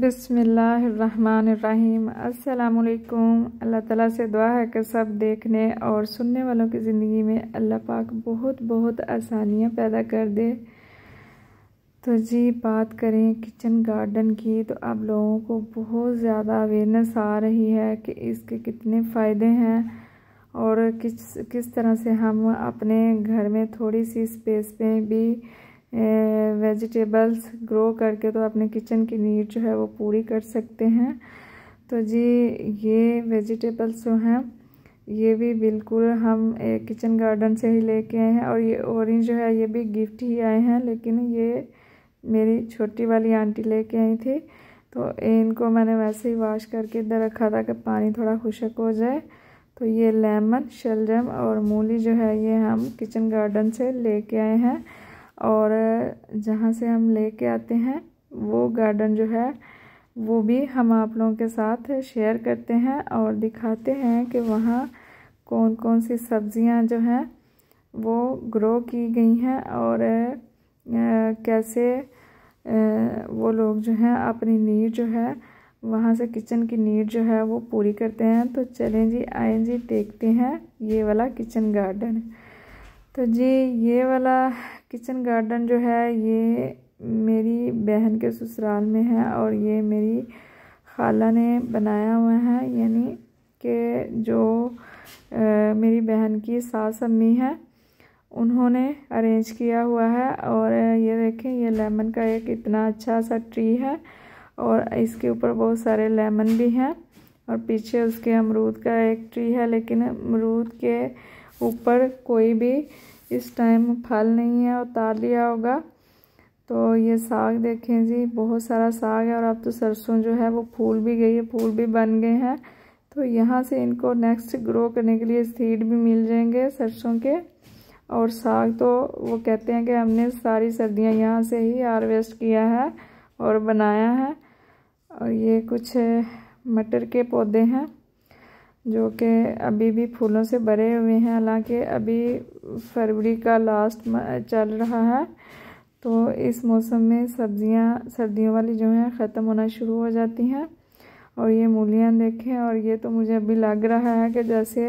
बिसमीम् अल्लाम अल्लाह ताला से दुआ है कि सब देखने और सुनने वालों की ज़िंदगी में अल्लाह पाक बहुत बहुत आसानियाँ पैदा कर दे तो जी बात करें किचन गार्डन की तो आप लोगों को बहुत ज़्यादा अवेयरनेस आ रही है कि इसके कितने फ़ायदे हैं और किस किस तरह से हम अपने घर में थोड़ी सी स्पेस में भी वेजिटेबल्स ग्रो करके तो अपने किचन की नीड जो है वो पूरी कर सकते हैं तो जी ये वेजिटेबल्स जो हैं ये भी बिल्कुल हम किचन गार्डन से ही लेके आए हैं और ये ऑरेंज जो है ये भी गिफ्ट ही आए हैं लेकिन ये मेरी छोटी वाली आंटी लेके आई थी तो इनको मैंने वैसे ही वॉश करके इधर रखा था कि पानी थोड़ा खुशक हो जाए तो ये लेमन शलजम और मूली जो है ये हम किचन गार्डन से लेके आए हैं और जहाँ से हम लेके आते हैं वो गार्डन जो है वो भी हम आप लोगों के साथ शेयर करते हैं और दिखाते हैं कि वहाँ कौन कौन सी सब्ज़ियाँ जो हैं वो ग्रो की गई हैं और कैसे वो लोग जो हैं अपनी नीड जो है वहाँ से किचन की नीड जो है वो पूरी करते हैं तो चलें जी आए जी देखते हैं ये वाला किचन गार्डन तो जी ये वाला किचन गार्डन जो है ये मेरी बहन के ससुराल में है और ये मेरी खाला ने बनाया हुआ है यानी कि जो आ, मेरी बहन की सास अम्मी है उन्होंने अरेंज किया हुआ है और ये देखें ये लेमन का एक इतना अच्छा सा ट्री है और इसके ऊपर बहुत सारे लेमन भी हैं और पीछे उसके अमरूद का एक ट्री है लेकिन अमरूद के ऊपर कोई भी इस टाइम फल नहीं है उतार लिया होगा तो ये साग देखें जी बहुत सारा साग है और अब तो सरसों जो है वो फूल भी गई है फूल भी बन गए हैं तो यहाँ से इनको नेक्स्ट ग्रो करने के लिए सीड भी मिल जाएंगे सरसों के और साग तो वो कहते हैं कि हमने सारी सर्दियाँ यहाँ से ही हार्वेस्ट किया है और बनाया है और ये कुछ मटर के पौधे हैं जो कि अभी भी फूलों से भरे हुए हैं हालांकि अभी फरवरी का लास्ट चल रहा है तो इस मौसम में सब्जियां सर्दियों वाली जो हैं ख़त्म होना शुरू हो जाती हैं और ये मूलियाँ देखें और ये तो मुझे अभी लग रहा है कि जैसे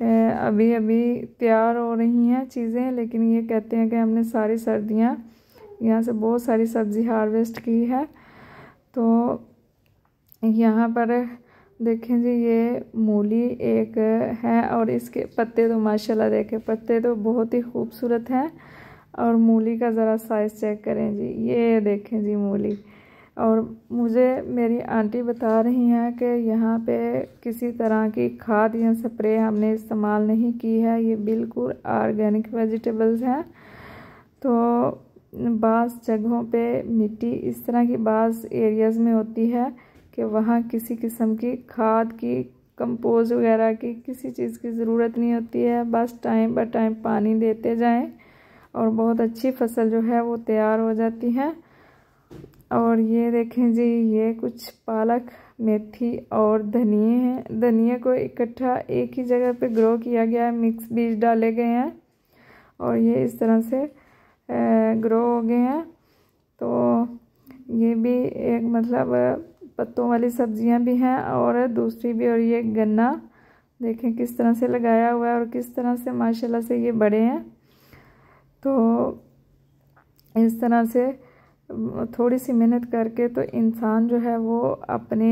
अभी अभी तैयार हो रही हैं चीज़ें लेकिन ये कहते हैं कि हमने सारी सर्दियाँ यहाँ से बहुत सारी सब्ज़ी हार्वेस्ट की है तो यहाँ पर देखें जी ये मूली एक है और इसके पत्ते तो माशाल्लाह देखें पत्ते तो बहुत ही खूबसूरत हैं और मूली का ज़रा साइज़ चेक करें जी ये देखें जी मूली और मुझे मेरी आंटी बता रही हैं कि यहाँ पे किसी तरह की खाद या स्प्रे हमने इस्तेमाल नहीं की है ये बिल्कुल ऑर्गेनिक वेजिटेबल्स हैं तो बाज़ जगहों पे मिट्टी इस तरह की बास एरियाज़ में होती है कि वहाँ किसी किस्म की खाद की कंपोज वगैरह की किसी चीज़ की ज़रूरत नहीं होती है बस टाइम बाय टाइम पानी देते जाएं और बहुत अच्छी फसल जो है वो तैयार हो जाती है और ये देखें जी ये कुछ पालक मेथी और धनिए हैं धनिए को इकट्ठा एक ही जगह पे ग्रो किया गया है मिक्स बीज डाले गए हैं और ये इस तरह से ग्रो हो गए हैं तो ये भी एक मतलब पत्तों वाली सब्जियां भी हैं और दूसरी भी और ये गन्ना देखें किस तरह से लगाया हुआ है और किस तरह से माशाल्लाह से ये बड़े हैं तो इस तरह से थोड़ी सी मेहनत करके तो इंसान जो है वो अपने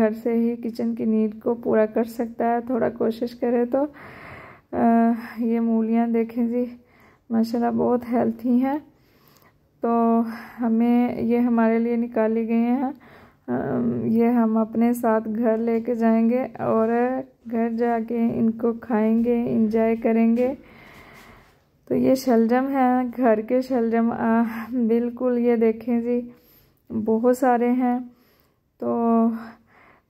घर से ही किचन की नीड को पूरा कर सकता है थोड़ा कोशिश करे तो ये मूलियाँ देखें जी माशाल्लाह बहुत हेल्थी हैं तो हमें ये हमारे लिए निकाली गई हैं ये हम अपने साथ घर लेके जाएंगे और घर जाके इनको खाएंगे इंजॉय करेंगे तो ये शलजम है घर के शलजम बिल्कुल ये देखें जी बहुत सारे हैं तो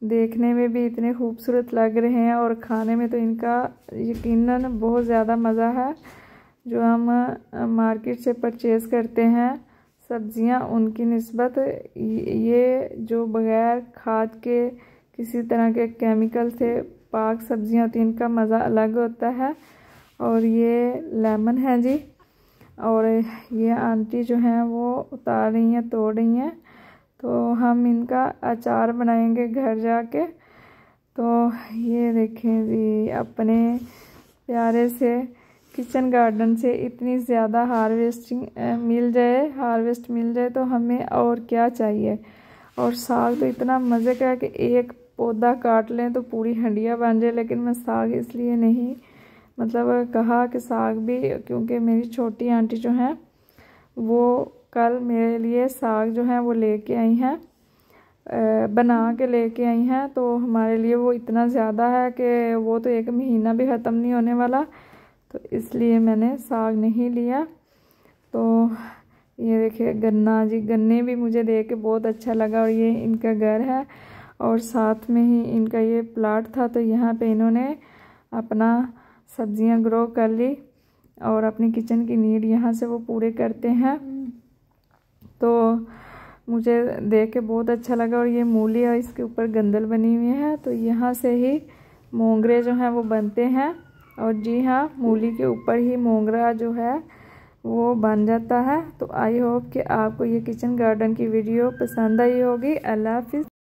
देखने में भी इतने खूबसूरत लग रहे हैं और खाने में तो इनका यकीनन बहुत ज़्यादा मज़ा है जो हम मार्केट से परचेज़ करते हैं सब्जियां उनकी नस्बत ये जो बग़ैर खाद के किसी तरह के केमिकल से पाक सब्जियां होती हैं इनका मज़ा अलग होता है और ये लेमन है जी और ये आंटी जो हैं वो उतार रही हैं तोड़ रही हैं तो हम इनका अचार बनाएंगे घर जाके तो ये देखें जी अपने प्यारे से किचन गार्डन से इतनी ज़्यादा हार्वेस्टिंग मिल जाए हार्वेस्ट मिल जाए तो हमें और क्या चाहिए और साग तो इतना मज़े का है कि एक पौधा काट लें तो पूरी हंडिया बन जाए लेकिन मैं साग इसलिए नहीं मतलब कहा कि साग भी क्योंकि मेरी छोटी आंटी जो हैं वो कल मेरे लिए साग जो है वो लेके आई हैं बना के लेके आई हैं तो हमारे लिए वो इतना ज़्यादा है कि वो तो एक महीना भी ख़त्म नहीं होने वाला तो इसलिए मैंने साग नहीं लिया तो ये देखिए गन्ना जी गन्ने भी मुझे देख के बहुत अच्छा लगा और ये इनका घर है और साथ में ही इनका ये प्लाट था तो यहाँ पे इन्होंने अपना सब्जियाँ ग्रो कर ली और अपनी किचन की नीड यहाँ से वो पूरे करते हैं तो मुझे देख के बहुत अच्छा लगा और ये मूली और इसके ऊपर गंदल बनी हुई है तो यहाँ से ही मोंगरे जो हैं वो बनते हैं और जी हाँ मूली के ऊपर ही मोंगरा जो है वो बन जाता है तो आई होप कि आपको ये किचन गार्डन की वीडियो पसंद आई होगी अल्लाह हाफिज़